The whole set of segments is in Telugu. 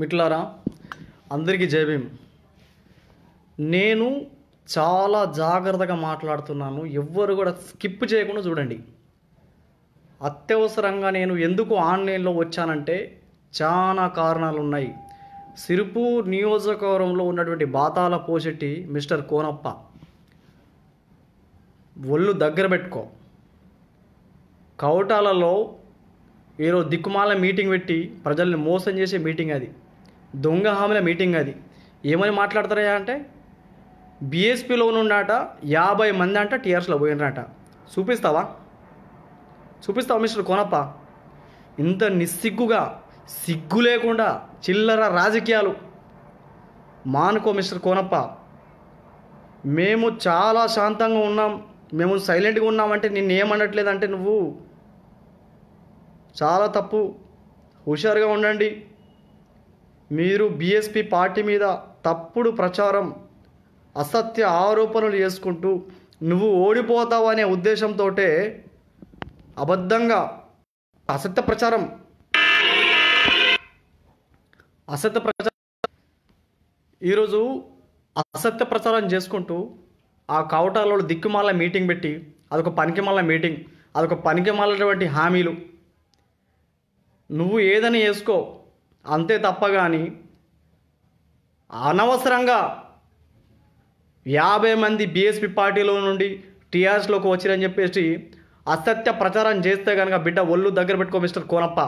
మిట్లారా అందరికీ జయభీం నేను చాలా జాగ్రత్తగా మాట్లాడుతున్నాను ఎవ్వరు కూడా స్కిప్ చేయకుండా చూడండి అత్యవసరంగా నేను ఎందుకు ఆన్లైన్లో వచ్చానంటే చాలా కారణాలు ఉన్నాయి సిరుపూర్ నియోజకవర్గంలో ఉన్నటువంటి బాతాల పోషెట్టి మిస్టర్ కోనప్ప ఒళ్ళు దగ్గర పెట్టుకో కౌటాలలో ఈరోజు దిక్కుమాల మీటింగ్ పెట్టి ప్రజల్ని మోసం చేసే మీటింగ్ అది దొంగ హామీల మీటింగ్ అది ఏమని మాట్లాడతారా అంటే బీఎస్పీలో ఉన్నట యాభై మంది అంట టీఆర్ఎస్లో పోయినట చూపిస్తావా చూపిస్తావా మిస్టర్ కోనప్ప ఇంత నిస్సిగ్గుగా సిగ్గు లేకుండా చిల్లర రాజకీయాలు మానుకో మిస్టర్ కోనప్ప మేము చాలా శాంతంగా ఉన్నాం మేము సైలెంట్గా ఉన్నామంటే నిన్ను ఏమనట్లేదంటే నువ్వు చాలా తప్పు హుషారుగా ఉండండి మీరు బీఎస్పీ పార్టీ మీద తప్పుడు ప్రచారం అసత్య ఆరోపణలు చేసుకుంటూ నువ్వు ఓడిపోతావు అనే ఉద్దేశంతో అబద్ధంగా అసత్య ప్రచారం అసత్య ప్రచారం ఈరోజు అసత్య ప్రచారం చేసుకుంటూ ఆ కవటాలలో దిక్కుమాల మీటింగ్ పెట్టి అదొక పనికిమాల మీటింగ్ అదొక పనికిమాలటువంటి హామీలు నువ్వు ఏదని వేసుకో అంతే తప్ప కానీ అనవసరంగా యాభై మంది బీఎస్పీ పార్టీలో నుండి టీఆర్ఎస్లోకి వచ్చిరని చెప్పేసి అసత్య ప్రచారం చేస్తే కనుక బిడ్డ ఒళ్ళు దగ్గర పెట్టుకో మిస్టర్ కోనప్ప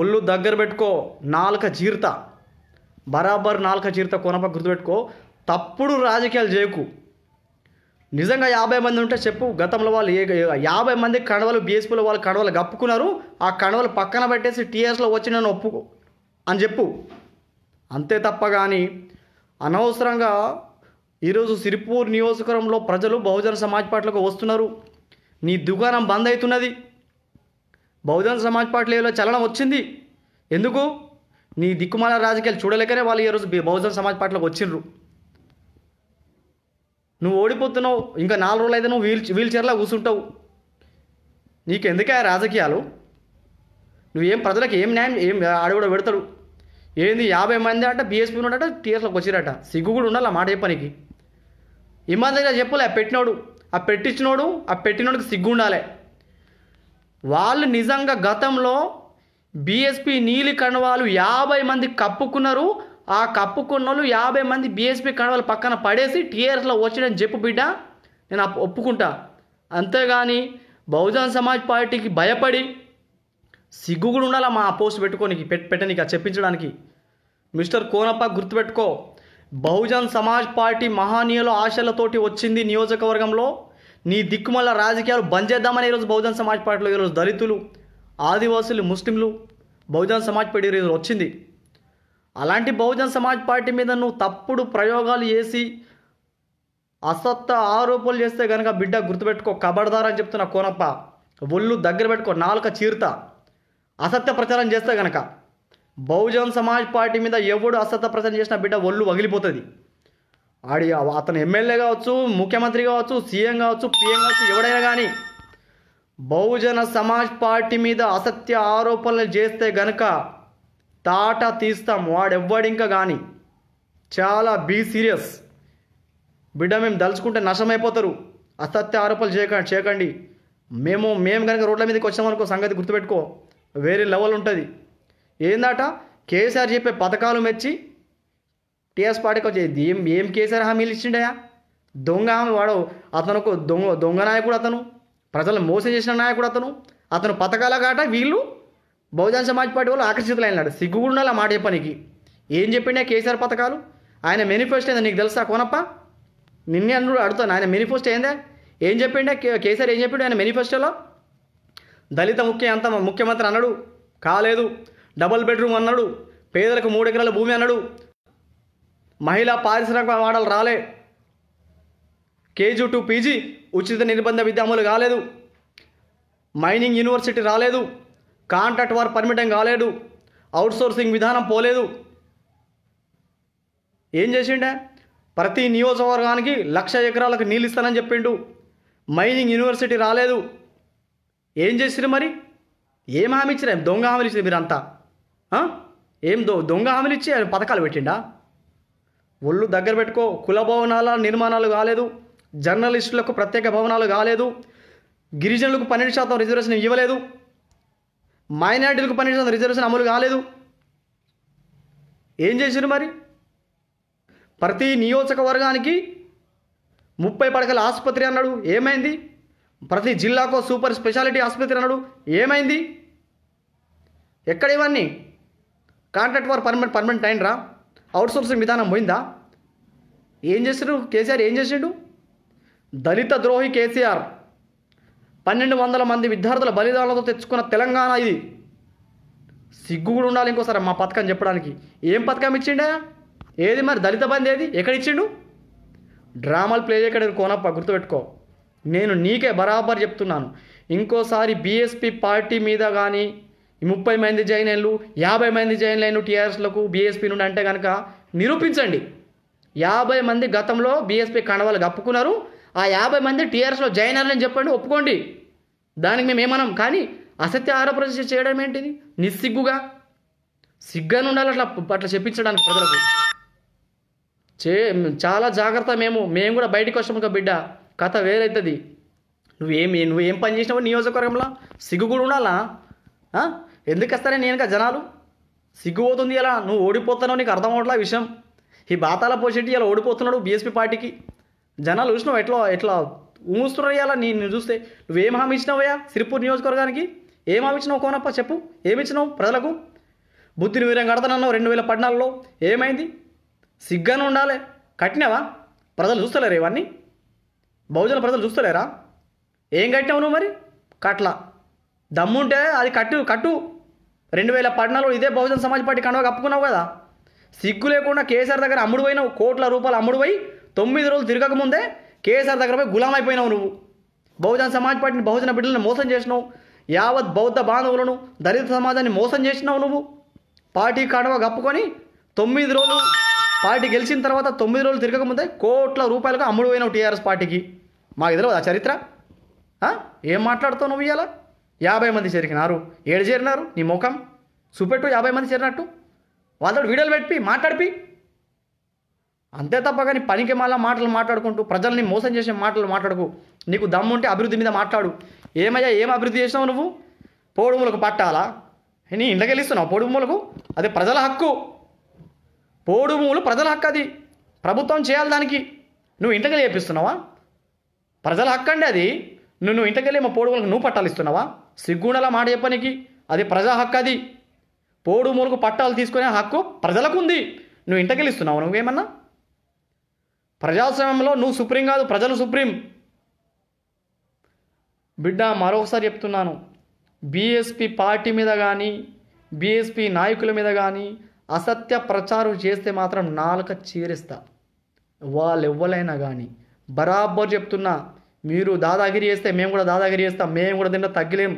ఒళ్ళు దగ్గర పెట్టుకో నాలుక జీర్త బరాబర్ నాలుక జీర్త కోనప్ప గుర్తుపెట్టుకో తప్పుడు రాజకీయాలు చేయకు నిజంగా యాభై మంది ఉంటే చెప్పు గతంలో వాళ్ళు ఏ యాభై మంది కణవలు బీఎస్పీలో వాళ్ళు కణవలు కప్పుకున్నారు ఆ కణవలు పక్కన పెట్టేసి టీఆర్ఎస్లో వచ్చి నన్ను ఒప్పుకో అని చెప్పు అంతే తప్ప కానీ అనవసరంగా ఈరోజు సిరిపూర్ నియోజకవర్గంలో ప్రజలు బహుజన సమాజ్ పార్టీలకు వస్తున్నారు నీ దుకాణం బంద్ అవుతున్నది బహుజన సమాజ్ పార్టీలో చలనం వచ్చింది ఎందుకు నీ దిక్కుమాల రాజకీయాలు చూడలేకనే వాళ్ళు ఈరోజు బహుజన సమాజ్ పార్టీలకు వచ్చిండ్రు నువ్వు ఓడిపోతున్నావు ఇంకా నాలుగు రోజులు అయితే నువ్వు వీల్ వీల్ చైర్లో కూర్చుంటావు నీకెందుకే రాజకీయాలు నువ్వేం ప్రజలకు ఏం న్యాయం ఏం ఆడు కూడా పెడతాడు ఏంది యాభై మంది అట బీఎస్పీ ఉన్నాడట టీఎస్లోకి వచ్చిరట సిగ్గు కూడా ఉండాలి ఆ మాట చెప్పనీకి ఇమాందిగా చెప్పలే పెట్టినోడు ఆ పెట్టించినోడు ఆ పెట్టినోడికి సిగ్గు ఉండాలి వాళ్ళు నిజంగా గతంలో బీఎస్పీ నీలి కణవాళ్ళు యాభై మంది కప్పుకున్నారు ఆ కప్పుకున్నోళ్ళు యాభై మంది బీఎస్పీ కడవల పక్కన పడేసి టీఆర్ఎస్లో వచ్చాడని చెప్పు బిడ్డ నేను ఒప్పుకుంటా అంతేగాని బహుజన్ సమాజ్ పార్టీకి భయపడి సిగ్గు కూడా ఉండాలి మా పోస్ట్ పెట్ట పెట్టనీక చెప్పించడానికి మిస్టర్ కోనప్ప గుర్తుపెట్టుకో బహుజన్ సమాజ్ పార్టీ మహానీయులు ఆశలతోటి వచ్చింది నియోజకవర్గంలో నీ దిక్కుమల్ల రాజకీయాలు బంద్ చేద్దామని ఈరోజు బహుజన్ సమాజ్ పార్టీలో ఈరోజు దళితులు ఆదివాసులు ముస్లింలు బహుజన్ సమాజ్ పార్టీ ఈరోజు వచ్చింది అలాంటి బహుజన సమాజ్ పార్టీ మీద నువ్వు తప్పుడు ప్రయోగాలు చేసి అసత్త ఆరోపణలు చేస్తే కనుక బిడ్డ గుర్తుపెట్టుకో అని చెప్తున్న కోనప్ప ఒళ్ళు దగ్గర పెట్టుకో నాలుక చీరుతా అసత్య ప్రచారం చేస్తే కనుక బహుజన సమాజ్ పార్టీ మీద ఎవడు అసత్య ప్రచారం చేసినా బిడ్డ ఒళ్ళు వగిలిపోతుంది ఆడి అతను ఎమ్మెల్యే కావచ్చు ముఖ్యమంత్రి కావచ్చు సీఎం కావచ్చు పీఎం కావచ్చు ఎవడైనా కానీ బహుజన సమాజ్ పార్టీ మీద అసత్య ఆరోపణలు చేస్తే గనక తాట తీస్తాం ఇంకా కానీ చాలా బీ సీరియస్ బిడ్డ మేము దలుచుకుంటే నష్టమైపోతారు అసత్య ఆరోపణలు చేయక చేయకండి మేము మేము కనుక రోడ్ల మీదకి వచ్చామనుకో సంగతి గుర్తుపెట్టుకో వేరే లెవెల్ ఉంటుంది ఏందాట కేసీఆర్ చెప్పే పథకాలు మెచ్చి టీఎస్ పార్టీకి వచ్చేది ఏం ఏం కేసీఆర్ హామీలు ఇచ్చిండయా దొంగ హామీ వాడు అతను ఒక దొంగ దొంగ నాయకుడు అతను ప్రజలు మోసం చేసిన నాయకుడు అతను అతను పథకాల కాట వీళ్ళు బహుజన సమాజ్ పార్టీ వాళ్ళు ఆకర్షితులైనాడు అయినాడు అలా మాట చెప్పనికి ఏం చెప్పిండే కేసీఆర్ పథకాలు ఆయన మేనిఫెస్టో నీకు తెలుసా కోనప్ప నిన్నే అన్నుడు అడుగుతాను ఆయన మేనిఫెస్టో ఏందే ఏం చెప్పిండే కేసీఆర్ ఏం చెప్పిండు ఆయన మేనిఫెస్టోలో దళిత ముఖ్య అంత ముఖ్యమంత్రి అన్నాడు కాలేదు డబుల్ బెడ్రూమ్ అన్నాడు పేదలకు మూడు ఎకరాల భూమి అన్నాడు మహిళా పారిశ్రామిక వాడలు రాలే కేజీ టు పీజీ ఉచిత నిర్బంధ విద్య అమలు కాలేదు మైనింగ్ యూనివర్సిటీ రాలేదు కాంట్రాక్ట్ వారు పర్మిటం అవుట్ అవుట్సోర్సింగ్ విధానం పోలేదు ఏం చేసిండే ప్రతి నియోజకవర్గానికి లక్ష ఎకరాలకు నీళ్ళు ఇస్తానని చెప్పిండు మైనింగ్ యూనివర్సిటీ రాలేదు ఏం చేసిరు మరి ఏం హామీ ఇచ్చిరా దొంగ హామీలు ఇచ్చింది మీరంతా ఏం దొ దొంగ హామీలు ఇచ్చి పథకాలు పెట్టిండా ఒళ్ళు దగ్గర పెట్టుకో కుల భవనాల నిర్మాణాలు కాలేదు జర్నలిస్టులకు ప్రత్యేక భవనాలు కాలేదు గిరిజనులకు పన్నెండు శాతం రిజర్వేషన్ ఇవ్వలేదు మైనార్టీలకు పన్నెండు శాతం రిజర్వేషన్ అమలు కాలేదు ఏం చేశారు మరి ప్రతి నియోజకవర్గానికి ముప్పై పడకల ఆసుపత్రి అన్నాడు ఏమైంది ప్రతి జిల్లాకో సూపర్ స్పెషాలిటీ ఆసుపత్రి అన్నాడు ఏమైంది ఎక్కడ ఇవన్నీ కాంట్రాక్ట్ వర్ పర్మనెంట్ పర్మనెంట్ అయినరా సోర్సింగ్ విధానం పోయిందా ఏం చేశారు కేసీఆర్ ఏం చేసిండు దళిత ద్రోహి కేసీఆర్ పన్నెండు వందల మంది విద్యార్థుల బలిదానాలతో తెచ్చుకున్న తెలంగాణ ఇది సిగ్గు కూడా ఉండాలి ఇంకోసారి మా పథకం చెప్పడానికి ఏం పథకం ఇచ్చిండే ఏది మరి దళిత బంధు ఏది ఎక్కడ ఇచ్చిండు డ్రామాలు ప్లే చేయకడ కోనప్ప గుర్తుపెట్టుకో నేను నీకే బరాబర్ చెప్తున్నాను ఇంకోసారి బీఎస్పీ పార్టీ మీద కానీ ముప్పై మంది లైన్లు యాభై మంది లైన్లు టీఆర్ఎస్లకు బీఎస్పీ నుండి అంటే కనుక నిరూపించండి యాభై మంది గతంలో బీఎస్పీ కండవాలు కప్పుకున్నారు ఆ యాభై మంది టీఆర్ఎస్లో జాయిన్ అయ్యారని చెప్పండి ఒప్పుకోండి దానికి మేము ఏమన్నాం కానీ అసత్య ఆరోపణ చేయడం ఏంటిది నిస్సిగ్గుగా సిగ్గాను ఉండాలి అట్లా అట్లా చెప్పించడానికి ప్రజలకు చే చాలా జాగ్రత్త మేము మేము కూడా బయటకు వచ్చాము బిడ్డ కథ వేరైతుంది నువ్వేమి నువ్వేం పని చేసినావు నియోజకవర్గంలో సిగ్గు కూడా ఉండాలా ఎందుకు వస్తారే నేను జనాలు సిగ్గు పోతుంది ఇలా నువ్వు ఓడిపోతున్నావు నీకు అర్థం అవట్లా విషయం ఈ బాతాల పోషెట్టి ఇలా ఓడిపోతున్నాడు బీఎస్పీ పార్టీకి జనాలు చూసినావు ఎట్లా ఎట్లా ఊస్తున్నారు ఇలా నేను చూస్తే నువ్వేం హామీ ఇచ్చినావయ్యా సిరిపూర్ నియోజకవర్గానికి ఏం హామీ ఇచ్చినావు కోనప్ప చెప్పు ఏమి ఇచ్చినావు ప్రజలకు బుద్ధిని వీరం కడతానన్నావు రెండు వేల పద్నాలుగులో ఏమైంది సిగ్గానే ఉండాలి కట్టినావా ప్రజలు చూస్తలేరు ఇవన్నీ బహుజన ప్రజలు చూస్తలేరా ఏం కట్టినావు నువ్వు మరి కట్ల దమ్ముంటే అది కట్టు కట్టు రెండు వేల పద్నాలుగు ఇదే బహుజన సమాజ్ పార్టీ కండవ కప్పుకున్నావు కదా సిగ్గు లేకుండా కేసీఆర్ దగ్గర అమ్ముడు పోయినావు కోట్ల రూపాయలు అమ్ముడు పోయి తొమ్మిది రోజులు తిరగకముందే కేసీఆర్ పోయి గులాం అయిపోయినావు నువ్వు బహుజన సమాజ్ పార్టీని బహుజన బిడ్డలను మోసం చేసినావు యావత్ బౌద్ధ బాంధవులను దళిత సమాజాన్ని మోసం చేసినావు నువ్వు పార్టీ కాడవ కప్పుకొని తొమ్మిది రోజులు పార్టీ గెలిచిన తర్వాత తొమ్మిది రోజులు తిరగకముందే కోట్ల రూపాయలకు అమ్ముడు పోయినావు టీఆర్ఎస్ పార్టీకి మాకు తెలియదు ఆ చరిత్ర ఏం మాట్లాడుతావు నువ్వు ఇవాళ యాభై మంది చేరికినారు ఏడు చేరినారు నీ ముఖం చూపెట్టు యాభై మంది చేరినట్టు వాళ్ళతో వీడియోలు పెట్టి మాట్లాడిపి అంతే తప్ప కానీ పనికి మళ్ళీ మాటలు మాట్లాడుకుంటూ ప్రజల్ని మోసం చేసే మాటలు మాట్లాడుకు నీకు ఉంటే అభివృద్ధి మీద మాట్లాడు ఏమయ్యా ఏం అభివృద్ధి చేసావు నువ్వు పోడుములకు పట్టాలా నీ ఇండ్లకెళ్ళిస్తున్నావు పోడుములకు అది ప్రజల హక్కు పోడుములు ప్రజల హక్కు అది ప్రభుత్వం చేయాలి దానికి నువ్వు ఇంటికెళ్ళి చేపిస్తున్నావా ప్రజల హక్కు అండి అది నువ్వు నువ్వు ఇంటకెళ్ళి మా పోడుములకు నువ్వు పట్టాలు ఇస్తున్నావా సిగ్గుండలా మాట చెప్పనికి అది ప్రజా హక్కు అది పోడుములకు పట్టాలు తీసుకునే హక్కు ప్రజలకు ఉంది నువ్వు ఇంటికెళ్ళి ఇస్తున్నావు నువ్వేమన్నా ప్రజాస్వామ్యంలో నువ్వు సుప్రీం కాదు ప్రజలు సుప్రీం బిడ్డ మరొకసారి చెప్తున్నాను బీఎస్పీ పార్టీ మీద కానీ బీఎస్పీ నాయకుల మీద కానీ అసత్య ప్రచారం చేస్తే మాత్రం నాలుక చీరిస్తా వాళ్ళు ఎవ్వలైనా కానీ బరాబర్ చెప్తున్నా మీరు దాదాగిరి చేస్తే మేము కూడా దాదాగిరి చేస్తాం మేము కూడా తింటే తగ్గలేం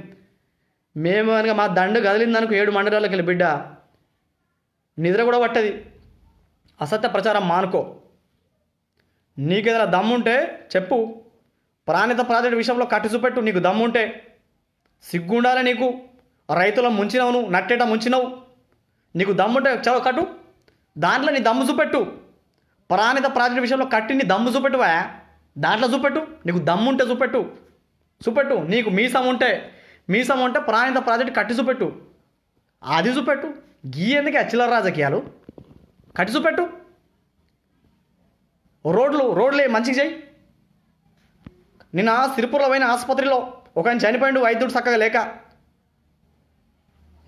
మేము కనుక మా దండ కదిలిందనుకో ఏడు మండలాలకి వెళ్ళి బిడ్డ నిద్ర కూడా పట్టది అసత్య ప్రచారం మానుకో నీకు ఏదైనా దమ్ముంటే చెప్పు ప్రాణిత ప్రాజెక్టు విషయంలో కట్టు చూపెట్టు నీకు దమ్ముంటే సిగ్గుండాలే నీకు రైతుల ముంచినవు నువ్వు నట్టేట ముంచినవు నీకు దమ్ముంటే చదువు కట్టు దాంట్లో నీ దమ్ము చూపెట్టు ప్రాణిత ప్రాజెక్టు విషయంలో కట్టి నీ దమ్ము చూపెట్టువా దాంట్లో చూపెట్టు నీకు దమ్ముంటే చూపెట్టు చూపెట్టు నీకు మీసం ఉంటే మీసం ఉంటే ప్రాణిత ప్రాజెక్టు కట్టి చూపెట్టు అది చూపెట్టు గీ ఎందుకే చిల్లర రాజకీయాలు కట్టి చూపెట్టు రోడ్లు రోడ్లే మంచిగా చేయి నిన్న సిరిపూర్లో పోయిన ఆసుపత్రిలో ఒక ఆయన చనిపోయిండు వైద్యుడు చక్కగా లేక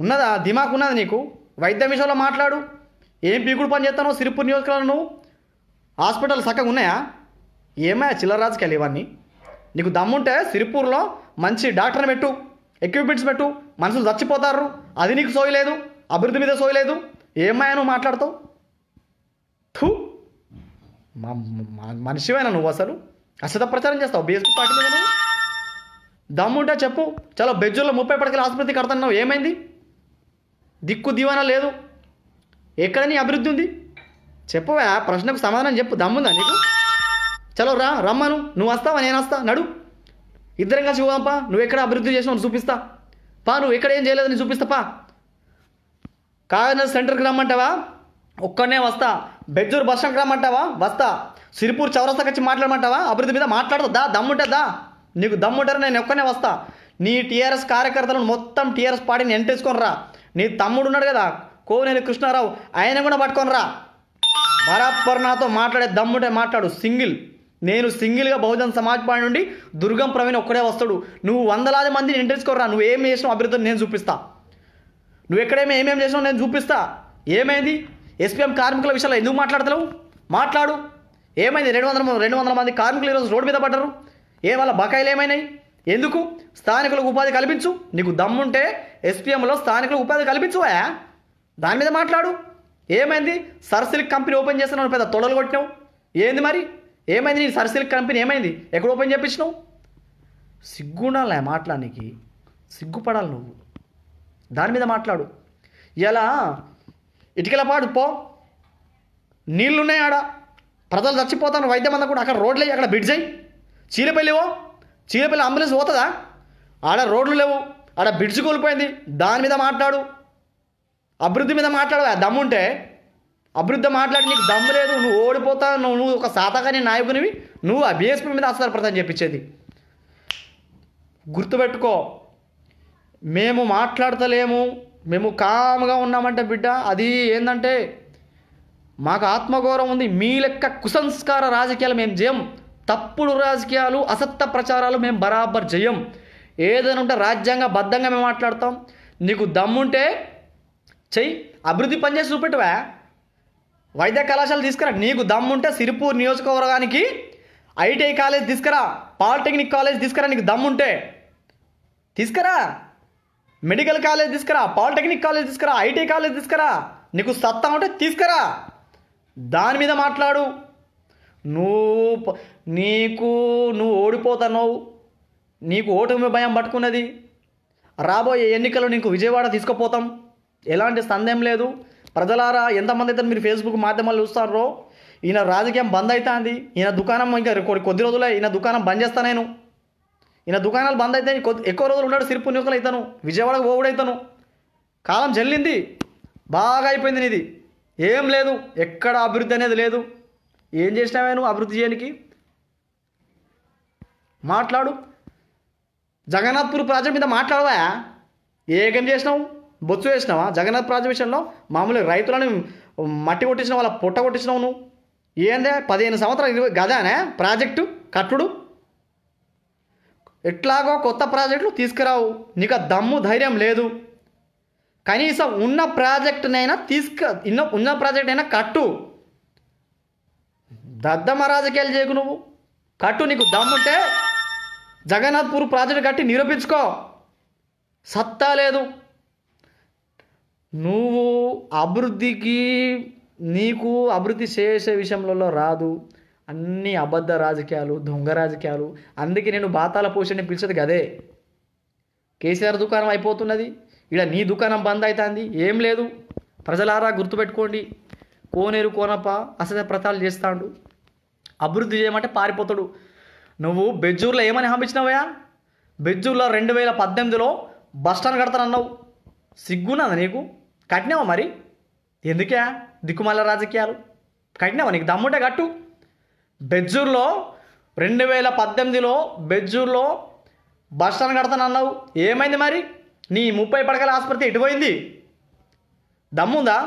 ఉన్నదా దిమాకు ఉన్నది నీకు వైద్యం విషయంలో మాట్లాడు ఏం పీకుడు పని చేస్తాను సిరిపూర్ నియోజకవర్గంలో నువ్వు హాస్పిటల్ చక్కగా ఉన్నాయా ఏమయ్యా చిల్లరాజుకెళ్ళి ఇవన్నీ నీకు దమ్ముంటే సిరిపూర్లో మంచి డాక్టర్ని పెట్టు ఎక్విప్మెంట్స్ పెట్టు మనుషులు చచ్చిపోతారు అది నీకు సోయలేదు అభివృద్ధి మీద సోయలేదు ఏమయ్యా నువ్వు మాట్లాడతావు మనిషివైనా నువ్వు అసలు అసత ప్రచారం చేస్తావు బీఎస్పీ పార్టీ మీద నువ్వు దమ్ముంటే చెప్పు చాలా బెజ్జుల్లో ముప్పై పడకలు ఆసుపత్రి కడుతున్నావు ఏమైంది దిక్కు దీవాన లేదు ఎక్కడ నీ అభివృద్ధి ఉంది ఆ ప్రశ్నకు సమాధానం చెప్పు దమ్ముందా నీకు చలో రా రమ్మను నువ్వు వస్తావా నేను వస్తా నడు ఇద్దరం కలిసి పోదాంపా నువ్వు ఎక్కడ అభివృద్ధి చేసినావు చూపిస్తా పా నువ్వు ఎక్కడ ఏం చేయలేదని చూపిస్తా పా కాగా సెంటర్కి రమ్మంటావా ఒక్కడనే వస్తా బెడ్జూర్ బస్ స్టాండ్కి రమ్మంటావా వస్తా సిరిపూర్ చౌరస్తాకి వచ్చి మాట్లాడమంటావా అభివృద్ధి మీద మాట్లాడదు దా దమ్ముంటే దా నీకు దమ్ముంటారు నేను ఒక్కనే వస్తా నీ టీఆర్ఎస్ కార్యకర్తలను మొత్తం టీఆర్ఎస్ పార్టీని ఎంటేసుకొని రా నీ తమ్ముడు ఉన్నాడు కదా కోనేని కృష్ణారావు ఆయన కూడా పట్టుకొని రా బరాబర్ మాట్లాడే దమ్ముంటే మాట్లాడు సింగిల్ నేను సింగిల్గా బహుజన్ సమాజ్ పార్టీ నుండి దుర్గం ప్రవీణ్ ఒక్కడే వస్తాడు నువ్వు వందలాది మందిని ఎంటేసుకోరా నువ్వు ఏం చేసినావు అభివృద్ధిని నేను చూపిస్తా నువ్వు ఎక్కడేమో ఏమేమి చేసినావు నేను చూపిస్తా ఏమైంది ఎస్పీఎం కార్మికుల విషయంలో ఎందుకు మాట్లాడతావు మాట్లాడు ఏమైంది రెండు వందల రెండు వందల మంది కార్మికులు ఈరోజు రోడ్డు మీద పడ్డరు ఏ వాళ్ళ బకాయిలు ఏమైనాయి ఎందుకు స్థానికులకు ఉపాధి కల్పించు నీకు దమ్ముంటే ఎస్పీఎంలో స్థానికులకు ఉపాధి కల్పించువా దాని మీద మాట్లాడు ఏమైంది సర్సిల్క్ కంపెనీ ఓపెన్ చేసినావు పెద్ద తొడలు కొట్టినావు ఏంది మరి ఏమైంది నీ సర్సిల్క్ కంపెనీ ఏమైంది ఎక్కడ ఓపెన్ చేయించినావు సిగ్గుండాలి మాట్లాడానికి సిగ్గుపడాలి నువ్వు దాని మీద మాట్లాడు ఇలా ఇటుకల పాడు పో నీళ్ళున్నాయి ఆడ ప్రజలు చచ్చిపోతాను వైద్యం అంతా కూడా అక్కడ రోడ్లు అక్కడ బ్రిడ్జ్ అయ్యి ఓ చీలపల్లి అంబులెన్స్ పోతుందా ఆడ రోడ్లు లేవు ఆడ బ్రిడ్జ్ కోల్పోయింది దాని మీద మాట్లాడు అభివృద్ధి మీద మాట్లాడు దమ్ముంటే అభివృద్ధి మాట్లాడి నీకు దమ్ము లేదు నువ్వు ఓడిపోతావు నువ్వు ఒక సాతకాని నాయకునివి నువ్వు ఆ బీఎస్పీ మీద ప్రజలు చెప్పించేది గుర్తుపెట్టుకో మేము మాట్లాడతలేము మేము కామ్గా ఉన్నామంటే బిడ్డ అది ఏంటంటే మాకు ఆత్మగౌరవం ఉంది మీ లెక్క కుసంస్కార రాజకీయాలు మేము చేయం తప్పుడు రాజకీయాలు అసత్త ప్రచారాలు మేము బరాబర్ చేయం ఏదైనా ఉంటే రాజ్యాంగ బద్ధంగా మేము మాట్లాడతాం నీకు దమ్ముంటే చెయ్యి అభివృద్ధి పనిచేసి చూపెట్టువా వైద్య కళాశాల తీసుకురా నీకు దమ్ముంటే సిరిపూర్ నియోజకవర్గానికి ఐటీఐ కాలేజ్ తీసుకురా పాలిటెక్నిక్ కాలేజ్ తీసుకురా నీకు దమ్ముంటే తీసుకురా మెడికల్ కాలేజ్ తీసుకురా పాలిటెక్నిక్ కాలేజ్ తీసుకురా ఐటీ కాలేజ్ తీసుకురా నీకు సత్తా ఉంటే తీసుకురా దాని మీద మాట్లాడు నువ్వు నీకు నువ్వు ఓడిపోతున్నావు నీకు ఓటమి భయం పట్టుకున్నది రాబోయే ఎన్నికలు నీకు విజయవాడ తీసుకుపోతాం ఎలాంటి సందేహం లేదు ప్రజలారా ఎంతమంది అయితే మీరు ఫేస్బుక్ మాధ్యమాలు చూస్తారో ఈయన రాజకీయం బంద్ అవుతుంది ఈయన దుకాణం ఇంకా కొద్ది రోజులే ఈయన దుకాణం బంద్ చేస్తా నేను ఈయన దుకాణాలు బంద్ అయితే ఎక్కువ రోజులు ఉన్నాడు సిరిపు నియోజకలు అవుతాను విజయవాడకు పోవుడైతాను కాలం చెల్లింది బాగా అయిపోయింది నీది ఏం లేదు ఎక్కడ అభివృద్ధి అనేది లేదు ఏం చేసినావే నువ్వు అభివృద్ధి చేయడానికి మాట్లాడు జగన్నాథ్పూర్ ప్రాజెక్ట్ మీద మాట్లాడవా ఏకం చేసినావు బొచ్చు వేసినావా జగన్నాథ్ ప్రాజెక్ట్ విషయంలో మామూలు రైతులను మట్టి కొట్టించిన వాళ్ళ పొట్ట కొట్టించినావు నువ్వు ఏందే పదిహేను సంవత్సరాలు ఇరవై గదానే ప్రాజెక్టు కట్టుడు ఎట్లాగో కొత్త ప్రాజెక్టులు తీసుకురావు నీకు దమ్ము ధైర్యం లేదు కనీసం ఉన్న ప్రాజెక్టునైనా తీసుక ఇన్న ఉన్న ప్రాజెక్ట్ అయినా కట్టు దద్దమ్మ రాజకీయాలు చేయకు నువ్వు కట్టు నీకు దమ్ముంటే జగన్నాథ్పూర్ ప్రాజెక్టు కట్టి నిరూపించుకో సత్తా లేదు నువ్వు అభివృద్ధికి నీకు అభివృద్ధి చేసే విషయంలో రాదు అన్ని అబద్ధ రాజకీయాలు దొంగ రాజకీయాలు అందుకే నేను బాతాల పోషణని పిలిచేది కదే కేసీఆర్ దుకాణం అయిపోతున్నది ఇక్కడ నీ దుకాణం బంద్ అవుతుంది ఏం లేదు ప్రజలారా గుర్తుపెట్టుకోండి కోనేరు కోనప్ప ప్రతాలు చేస్తాడు అభివృద్ధి చేయమంటే పారిపోతాడు నువ్వు బెజ్జూర్లో ఏమని హామిచ్చినావయ్యా బెజ్జూర్లో రెండు వేల పద్దెనిమిదిలో బస్టాండ్ కడతానన్నావు సిగ్గున్నదా నీకు కట్టినావా మరి ఎందుకే దిక్కుమాల రాజకీయాలు కట్టినావా నీకు దమ్ముంటే కట్టు బెజ్జూర్లో రెండు వేల పద్దెనిమిదిలో బెజ్జూర్లో బస్ స్టాండ్ కడతాను అన్నావు ఏమైంది మరి నీ ముప్పై పడకల ఆసుపత్రి ఎటుపోయింది దమ్ముందా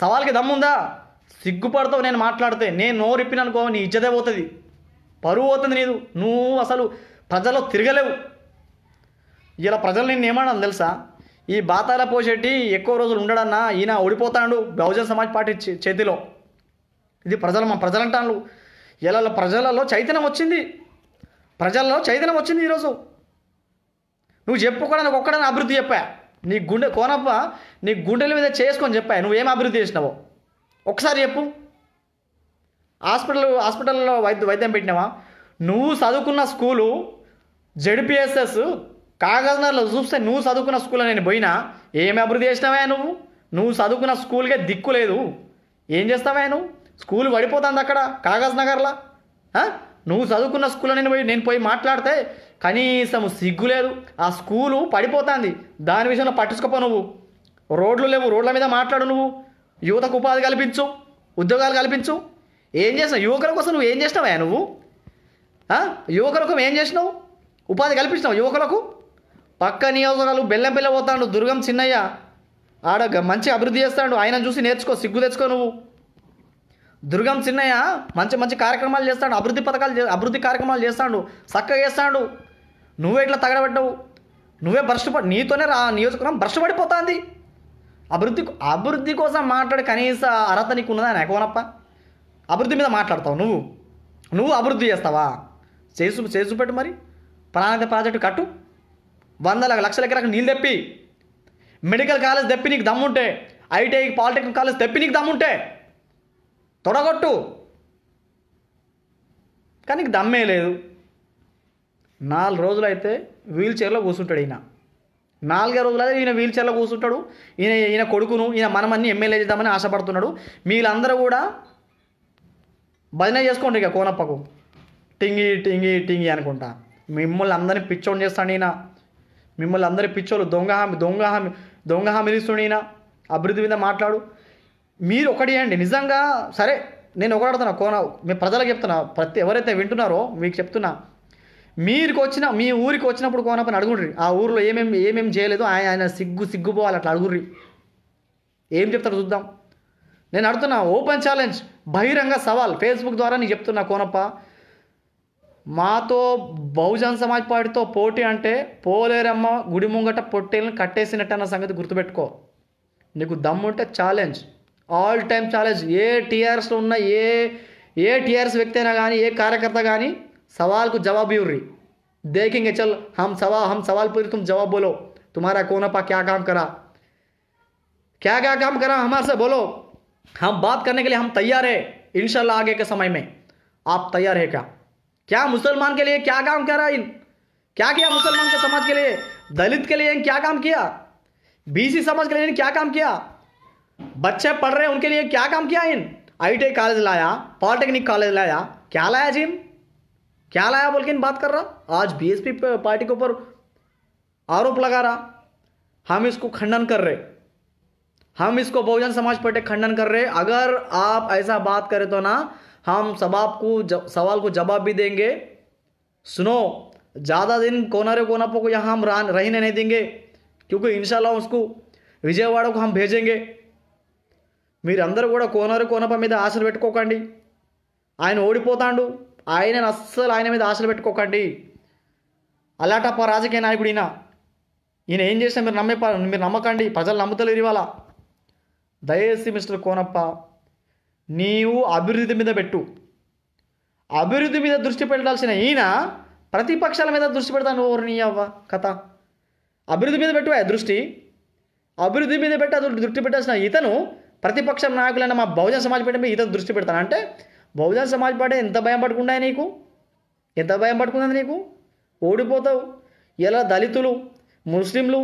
సవాల్కి దమ్ముందా సిగ్గుపడతావు నేను మాట్లాడితే నేను నోరిప్పిన అనుకో నీ ఇజ్జతే పోతుంది పరువు పోతుంది నీదు నువ్వు అసలు ప్రజల్లో తిరగలేవు ఇలా ప్రజలు నేను ఏమన్నా తెలుసా ఈ బాతాల పోషెట్టి ఎక్కువ రోజులు ఉండడన్నా ఈయన ఓడిపోతాడు బహుజన సమాజ్ పార్టీ చేతిలో ఇది ప్రజలు మా ప్రజలంటాను ఇలా ప్రజలలో చైతన్యం వచ్చింది ప్రజల్లో చైతన్యం వచ్చింది ఈరోజు నువ్వు చెప్పుకోవడానికి ఒక్కడని అభివృద్ధి చెప్పా నీ గుండె కోనప్ప నీ గుండెల మీద చేసుకొని చెప్పా నువ్వేం అభివృద్ధి చేసినావు ఒకసారి చెప్పు హాస్పిటల్ హాస్పిటల్లో వైద్య వైద్యం పెట్టినావా నువ్వు చదువుకున్న స్కూలు జడిపిఎస్ఎస్ కాగజనర్లో చూస్తే నువ్వు చదువుకున్న స్కూల్లో నేను పోయినా ఏమి అభివృద్ధి చేసినావా నువ్వు నువ్వు చదువుకున్న స్కూల్కే దిక్కు లేదు ఏం చేస్తావా నువ్వు స్కూల్ పడిపోతుంది అక్కడ కాగజ్ నగర్లా నువ్వు చదువుకున్న స్కూల్లో నేను పోయి నేను పోయి మాట్లాడితే కనీసం సిగ్గు లేదు ఆ స్కూలు పడిపోతుంది దాని విషయంలో పట్టించుకోపో నువ్వు రోడ్లు లేవు రోడ్ల మీద మాట్లాడు నువ్వు యువతకు ఉపాధి కల్పించు ఉద్యోగాలు కల్పించు ఏం చేసినావు యువకుల కోసం నువ్వు ఏం చేసినావా నువ్వు యువకులకు ఏం చేసినావు ఉపాధి కల్పించినావు యువకులకు పక్క నియోజకవర్గాలు బెల్లం పోతాడు దుర్గం చిన్నయ్య ఆడ మంచి అభివృద్ధి చేస్తాడు ఆయన చూసి నేర్చుకో సిగ్గు తెచ్చుకో నువ్వు దుర్గం చిన్నయ్య మంచి మంచి కార్యక్రమాలు చేస్తాడు అభివృద్ధి పథకాలు అభివృద్ధి కార్యక్రమాలు చేస్తాడు చక్కగా చేస్తాడు నువ్వే ఇట్లా తగడబెట్టవు నువ్వే భ్రష్టు నీతోనే రా నియోజకవర్గం భ్రష్టపడిపోతుంది అభివృద్ధి అభివృద్ధి కోసం మాట్లాడే కనీస అర్హత నీకు ఉన్నదా ఎక్కువనప్ప అభివృద్ధి మీద మాట్లాడతావు నువ్వు నువ్వు అభివృద్ధి చేస్తావా చేసు చేసు పెట్టు మరి ప్రాణాంత ప్రాజెక్టు కట్టు వందల లక్షల ఎకరాకు నీళ్ళు తెప్పి మెడికల్ కాలేజ్ తెప్పి నీకు దమ్ముంటే ఐటీఐ పాలిటెక్నిక్ కాలేజ్ తెప్పి నీకు దమ్ముంటే తొడగొట్టు కానీ దమ్మే లేదు నాలుగు రోజులు అయితే వీల్ చైర్లో కూర్చుంటాడు ఈయన నాలుగే రోజులు ఈయన వీల్ చైర్లో కూర్చుంటాడు ఈయన ఈయన కొడుకును ఈయన మనమన్ని ఎమ్మెల్యే చేద్దామని ఆశపడుతున్నాడు మీరందరూ కూడా భజన చేసుకోండి ఇక కోనప్పకు టింగి టింగి టింగి అనుకుంటా మిమ్మల్ని అందరినీ పిచ్చోడు చేస్తాడు ఈయన మిమ్మల్ని అందరి పిచ్చోళ్ళు దొంగ హామీ దొంగ హామీ దొంగ హామీ ఈయన అభివృద్ధి మీద మాట్లాడు మీరు ఒకటి అండి నిజంగా సరే నేను ఒకటాడుతున్నా కోన మీ ప్రజలకు చెప్తున్నా ప్రతి ఎవరైతే వింటున్నారో మీకు చెప్తున్నా మీరుకి వచ్చిన మీ ఊరికి వచ్చినప్పుడు కోనపని అడుగుండ్రి ఆ ఊరిలో ఏమేమి ఏమేమి చేయలేదు ఆయన ఆయన సిగ్గు సిగ్గుపోవాలి అట్లా అడుగుర్రి ఏం చెప్తారు చూద్దాం నేను అడుగుతున్నా ఓపెన్ ఛాలెంజ్ బహిరంగ సవాల్ ఫేస్బుక్ ద్వారా నీకు చెప్తున్నా కోనప్ప మాతో బహుజన్ సమాజ్ పార్టీతో పోటీ అంటే పోలేరమ్మ గుడి ముంగట పొట్టేలను కట్టేసినట్టు అన్న సంగతి గుర్తుపెట్టుకో నీకు దమ్ముంటే ఛాలెంజ్ आल टाइम चालेज ये टीआरएस ఉన్న ఏ ఏ టీఆర్ఎస్ వ్యక్తి అయినా కానీ ఏ కార్యకర్త కానీ సవాల్కు జవాబు ఇవ్వర్రి దేఖింగే हम सवाल సవా హమ్ तुम जवाब बोलो तुम्हारा कौन पा क्या काम करा क्या क्या काम करा हमारे से बोलो हम बात करने के लिए हम तैयार है इनशाला आगे के समय में आप तैयार है क्या क्या मुसलमान के लिए क्या काम करा इन क्या किया मुसलमान के समाज के लिए दलित के लिए क्या काम किया बीसी समाज के लिए क्या काम किया बच्चे पढ़ रहे हैं उनके लिए क्या काम किया इन आई कॉलेज लाया पॉलिटेक्निक कॉलेज लाया क्या लाया जिम क्या लाया बोल के इन बात कर रहा आज बीएसपी पार्टी के ऊपर आरोप लगा रहा हम इसको खंडन कर रहे हम इसको बहुजन समाज पार्टी खंडन कर रहे अगर आप ऐसा बात करें तो ना हम सवाब को सवाल को जवाब भी देंगे सुनो ज़्यादा दिन कोनारे कोनापो को यहाँ हम रहने नहीं देंगे क्योंकि इंशाल्लाह उसको विजयवाड़ा को हम भेजेंगे మీరందరూ కూడా కోనరు కోనప మీద ఆశలు పెట్టుకోకండి ఆయన ఓడిపోతాడు ఆయన అస్సలు ఆయన మీద ఆశలు పెట్టుకోకండి అలాటప్ప రాజకీయ నాయకుడు ఈయన ఈయన ఏం చేసినా మీరు నమ్మే మీరు నమ్మకండి ప్రజలు నమ్ముతలేరు ఇవాళ దయచేసి మిస్టర్ కోనప్ప నీవు అభివృద్ధి మీద పెట్టు అభివృద్ధి మీద దృష్టి పెట్టాల్సిన ఈయన ప్రతిపక్షాల మీద దృష్టి పెడతాను ఓరు నీ అవ్వ కథ అభివృద్ధి మీద పెట్టు దృష్టి అభివృద్ధి మీద పెట్టి దృష్టి పెట్టాల్సిన ఇతను ప్రతిపక్షం నాయకులైన మా బహుజన సమాజ్ పార్టీ మీద దృష్టి పెడతాను అంటే బహుజన సమాజ్ పార్టీ ఎంత భయం పడుకుండా నీకు ఎంత భయం పట్టుకుంది నీకు ఓడిపోతావు ఇలా దళితులు ముస్లింలు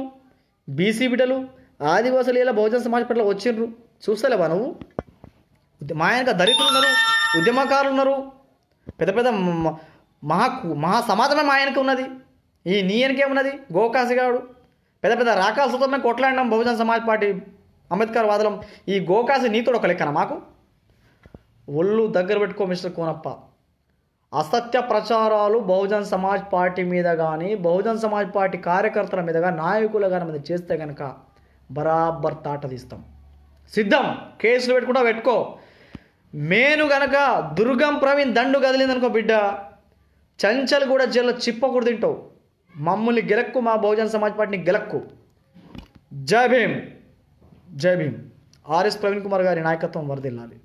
బీసీ బిడ్డలు ఆదివాసులు ఇలా బహుజన సమాజ్ పట్ల వచ్చిండ్రు చూస్తలేవా నువ్వు మా ఆయనక దళితులు ఉన్నారు ఉద్యమకారులు ఉన్నారు పెద్ద పెద్ద మహా మహా సమాజమే మా ఆయనకి ఉన్నది ఈ నీ ఉన్నది గోకాసిగాడు పెద్ద పెద్ద రాకాసులతోనే కొట్లాడినాం బహుజన సమాజ్ పార్టీ అంబేద్కర్ వాదలం ఈ గోకాసి నీతుడు ఒక లెక్కన మాకు ఒళ్ళు దగ్గర పెట్టుకో మిస్టర్ కోనప్ప అసత్య ప్రచారాలు బహుజన్ సమాజ్ పార్టీ మీద కానీ బహుజన్ సమాజ్ పార్టీ కార్యకర్తల మీద కానీ నాయకుల కానీ మీద చేస్తే కనుక బరాబర్ తాట తీస్తాం సిద్ధం కేసులు పెట్టుకుంటా పెట్టుకో మేను గనక దుర్గం ప్రవీణ్ దండు కదిలిందనుకో బిడ్డ చంచల్ కూడా జల్ల చిప్పకూడదు తింటావు మమ్మల్ని గెలక్కు మా బహుజన్ సమాజ్ పార్టీని గెలక్కు జై భీమ్ జై భీమ్ ఆర్ఎస్ ప్రవీణ్ కుమార్ గారి నాయకత్వం వరదిల్లాలి